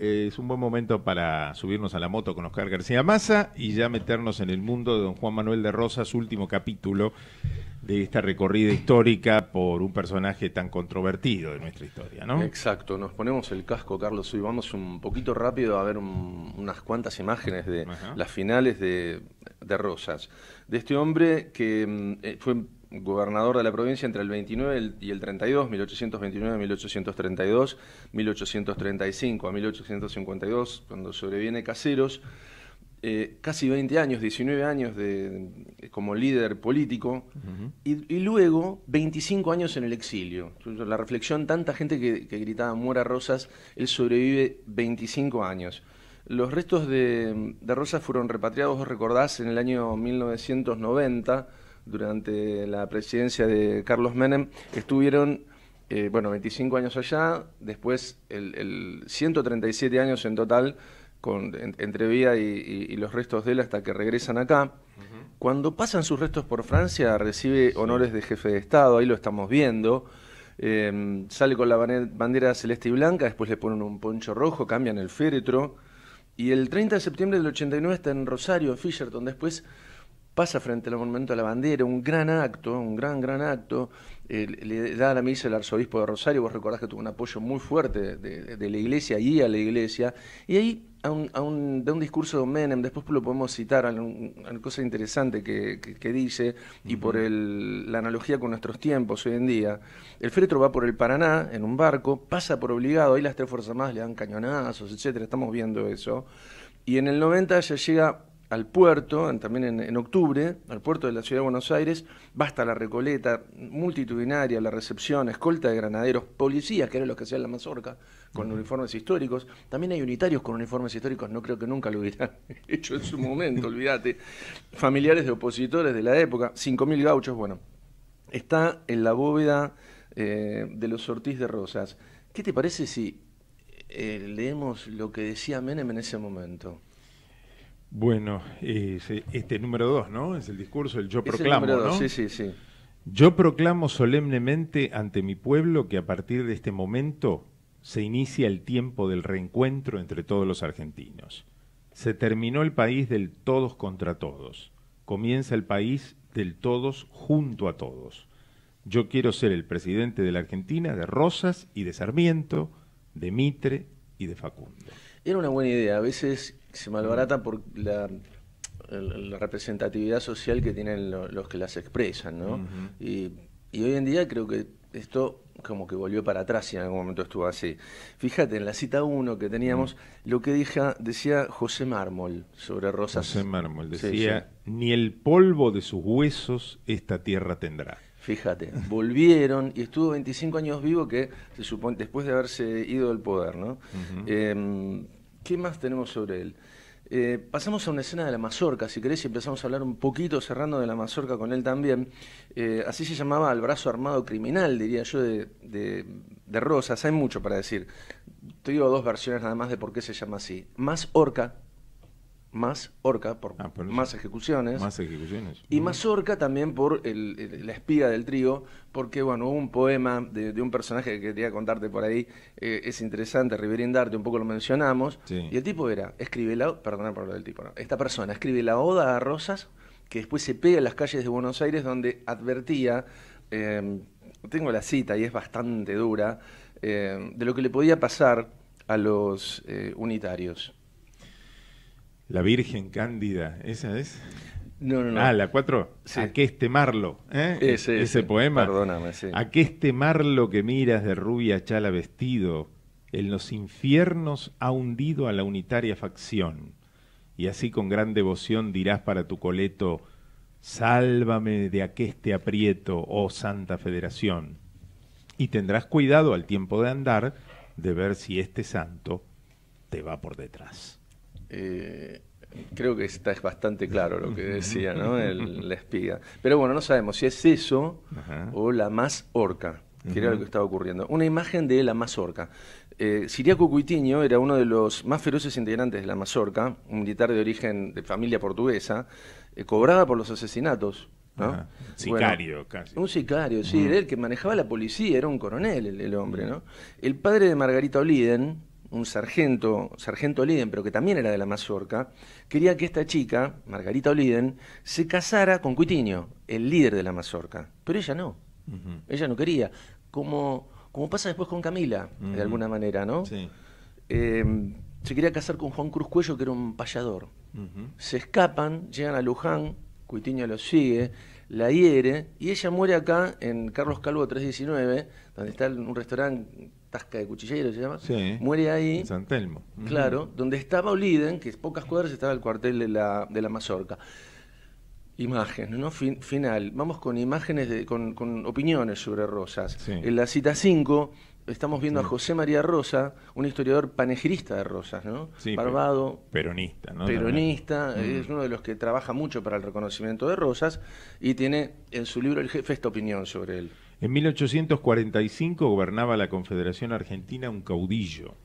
Eh, es un buen momento para subirnos a la moto con Oscar García Massa y ya meternos en el mundo de don Juan Manuel de Rosas, último capítulo de esta recorrida histórica por un personaje tan controvertido de nuestra historia, ¿no? Exacto, nos ponemos el casco, Carlos, y vamos un poquito rápido a ver unas cuantas imágenes de las finales de, Rosas, de este hombre que mm, eh, fue gobernador de la provincia entre el 29 y el 32, 1829, 1832, 1835 a 1852, cuando sobreviene Caseros. Eh, casi 20 años, 19 años de, como líder político y, luego 25 años en el exilio. La reflexión, tanta gente que, gritaba muera Rosas, él sobrevive 25 años. Los restos de, Rosas fueron repatriados, recordás, en el año 1990 durante la presidencia de Carlos Menem, estuvieron, eh, bueno, 25 años allá, después el, 137 años en total entre Vía y, los restos de él hasta que regresan acá. Cuando pasan sus restos por Francia, recibe honores de jefe de Estado, ahí lo estamos viendo. Em, sale con la bandera celeste y blanca, después le ponen un poncho rojo, cambian el féretro. Y el 30 de septiembre del 89 está en Rosario, en Fisherton. Después pasa frente al monumento a la bandera, un gran acto, un gran, gran acto, eh, le da la misa el arzobispo de Rosario, vos recordás que tuvo un apoyo muy fuerte de, la iglesia y a la iglesia, y ahí da un, de un discurso de Menem, después lo podemos citar, una cosa interesante que, dice, y por la analogía con nuestros tiempos hoy en día, el féretro va por el Paraná en un barco, pasa por obligado, ahí las tres Fuerzas Armadas le dan cañonazos, etcétera, estamos viendo eso, y en el 90 ya llega al puerto, también en, octubre, al puerto de la ciudad de Buenos Aires, basta la recoleta multitudinaria, la recepción, escolta de granaderos, policías, que eran los que hacían la mazorca, con uniformes históricos. También hay unitarios con uniformes históricos, no creo que nunca lo hubieran hecho en su momento, olvídate. Familiares de opositores de la época, 5.000 gauchos, bueno. Está en la bóveda eh, de los Ortiz de Rosas. ¿Qué te parece si eh, leemos lo que decía Menem en ese momento? Bueno, este número dos, ¿no? Es el discurso, el yo proclamo, Sí, sí, sí. Yo proclamo solemnemente ante mi pueblo que a partir de este momento se inicia el tiempo del reencuentro entre todos los argentinos. Se terminó el país del todos contra todos. Comienza el país del todos junto a todos. Yo quiero ser el presidente de la Argentina de Rosas y de Sarmiento, de Mitre y de Facundo. Era una buena idea. A veces se malbarata por la, la representatividad social que tienen los que las expresan, ¿no? y, hoy en día creo que esto como que volvió para atrás y en algún momento estuvo así. Fíjate, en la cita 1 que teníamos, mm. lo que dije decía José Mármol sobre Rosas. José Mármol decía, ni el polvo de sus huesos esta tierra tendrá. Fíjate, volvieron y estuvo 25 años vivo que se supone después de haberse ido del poder, ¿no? ¿Qué más tenemos sobre él? Eh, pasamos a una escena de la mazorca, si querés, y empezamos a hablar un poquito cerrando de la mazorca con él también. Eh, así se llamaba al brazo armado criminal, diría yo, de, de Rosas. Hay mucho para decir. Te digo dos versiones nada más de por qué se llama así. Más orca más Orca por, ah, más ejecuciones. Más ejecuciones. Y mm. más Orca también por la espiga del trigo, porque bueno, hubo un poema de, un personaje que quería contarte por ahí, eh, es interesante, Riverindarte, un poco lo mencionamos, y el tipo era, escribe la, perdón por lo del tipo, esta persona escribe la Oda a Rosas, que después se pega en las calles de Buenos Aires, donde advertía, eh, tengo la cita y es bastante dura, eh, de lo que le podía pasar a los unitarios. La Virgen Cándida, ¿esa es? No, no, no. Ah, la cuatro. Sí. ¿A qué este ¿eh? E-, ese, poema. Perdóname, sí. ¿A qué este que miras de rubia chala vestido? En los infiernos ha hundido a la unitaria facción. Y así con gran devoción dirás para tu coleto: Sálvame de aqueste aprieto, oh Santa Federación. Y tendrás cuidado al tiempo de andar de ver si este santo te va por detrás. Eh, creo que está es bastante claro lo que decía, ¿no? la espiga. Pero bueno, no sabemos si es eso o la orca que era lo que estaba ocurriendo. Una imagen de la mazorca. Eh, Siriaco Cuitiño era uno de los más feroces integrantes de la mazorca, un militar de origen de familia portuguesa, eh, cobraba por los asesinatos. ¿no? Sicario, casi. Un sicario, sí, era el que manejaba la policía, era un coronel el, el hombre, ¿no? El padre de Margarita Oliden, un sargento, sargento Oliden, pero que también era de la Mazorca, quería que esta chica, Margarita Oliden, se casara con Cuitiño, el líder de la Mazorca. Pero ella no. Ella no quería. Como, como pasa después con Camila, de alguna manera, ¿no? Sí. Em, se quería casar con Juan Cruz Cuello, que era un payador. Se escapan, llegan a Luján, Cuitiño los sigue, la hiere, y ella muere acá en Carlos Calvo 319, donde está un restaurante Tasca de Cuchillero se llama, muere ahí. En San Telmo. Claro, donde estaba Oliden, que es pocas cuadras estaba el cuartel de la, de la Mazorca. imagen, ¿no? final. Vamos con imágenes, de, con, opiniones sobre Rosas. En la cita 5 estamos viendo a José María Rosa, un historiador panegirista de Rosas, ¿no? Barbado. Peronista, ¿no? Peronista, eh, es mm. uno de los que trabaja mucho para el reconocimiento de Rosas y tiene en su libro El jefe esta opinión sobre él. En 1845 gobernaba la Confederación Argentina un caudillo,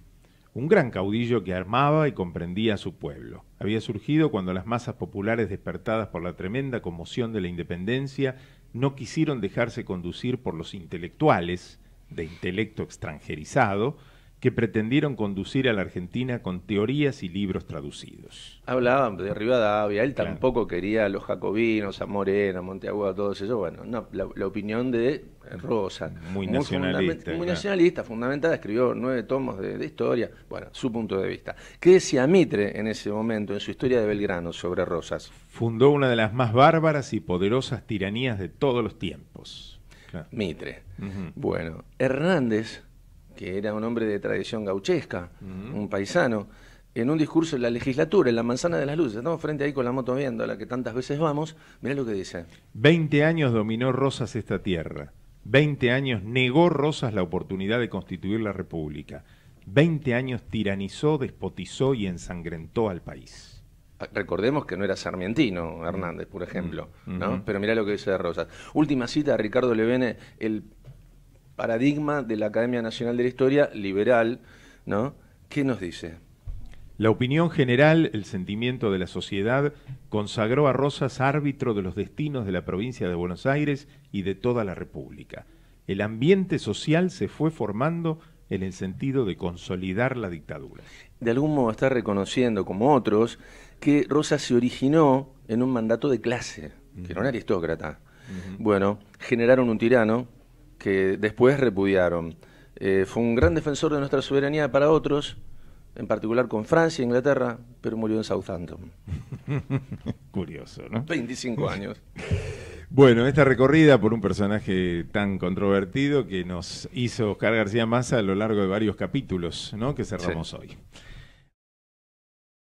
un gran caudillo que armaba y comprendía a su pueblo. Había surgido cuando las masas populares despertadas por la tremenda conmoción de la independencia no quisieron dejarse conducir por los intelectuales de intelecto extranjerizado, que pretendieron conducir a la Argentina con teorías y libros traducidos. Hablaban de Rivadavia, él tampoco quería a los jacobinos, a Morena, a Monteagudo, todos ellos. Bueno, la, opinión de Rosa. Muy, nacionalista. muy nacionalista, fundamentada, escribió nueve tomos de, historia. Bueno, su punto de vista. ¿Qué decía Mitre en ese momento, en su historia de Belgrano, sobre Rosas? Fundó una de las más bárbaras y poderosas tiranías de todos los tiempos. Mitre. Bueno, Hernández que era un hombre de tradición gauchesca, un paisano, en un discurso en la legislatura, en la manzana de las luces, estamos frente ahí con la moto viendo a la que tantas veces vamos, mirá lo que dice. Veinte años dominó Rosas esta tierra, Veinte años negó Rosas la oportunidad de constituir la República, Veinte años tiranizó, despotizó y ensangrentó al país ah, recordemos que no era sarmientino Hernández, por ejemplo, ¿no? Pero mirá lo que dice de Rosas. Última cita, Ricardo Levene, el paradigma de la Academia Nacional de la Historia liberal, ¿no? ¿Qué nos dice? La opinión general, el sentimiento de la sociedad, consagró a Rosas árbitro de los destinos de la provincia de Buenos Aires y de toda la República. El ambiente social se fue formando en el sentido de consolidar la dictadura. De algún modo está reconociendo, como otros, que Rosas se originó en un mandato de clase, que era un aristócrata. Bueno, generaron un tirano, que después repudiaron. Eh, fue un gran defensor de nuestra soberanía para otros, en particular con Francia e Inglaterra, pero murió en Southampton. Curioso, ¿no? 25 años. Bueno, esta recorrida por un personaje tan controvertido que nos hizo Oscar García Massa a lo largo de varios capítulos, ¿no? Que cerramos hoy.